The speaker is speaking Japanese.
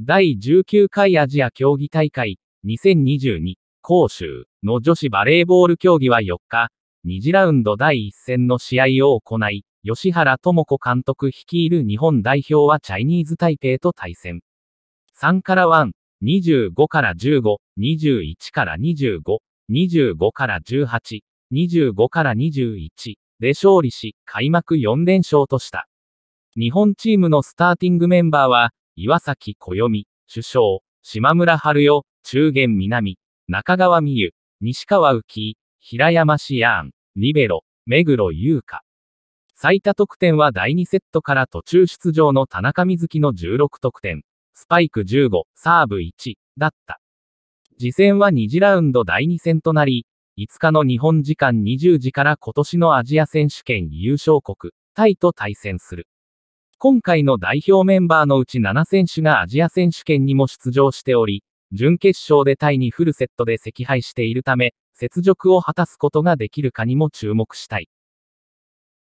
第19回アジア競技大会2022杭州の女子バレーボール競技は4日、2次ラウンド第1戦の試合を行い、吉原智子監督率いる日本代表はチャイニーズ台北と対戦。3から1、25から15、21から25、25から18、25から21で勝利し、開幕4連勝とした。日本チームのスターティングメンバーは、岩崎暦、首相、島村春代、中元南、中川美優、西川浮、平山志安、リベロ、目黒優香。最多得点は第2セットから途中出場の田中瑞希の16得点、スパイク15、サーブ1、だった。次戦は2次ラウンド第2戦となり、5日の日本時間20時から今年のアジア選手権優勝国、タイと対戦する。今回の代表メンバーのうち7選手がアジア選手権にも出場しており、準決勝でタイにフルセットで惜敗しているため、雪辱を果たすことができるかにも注目したい。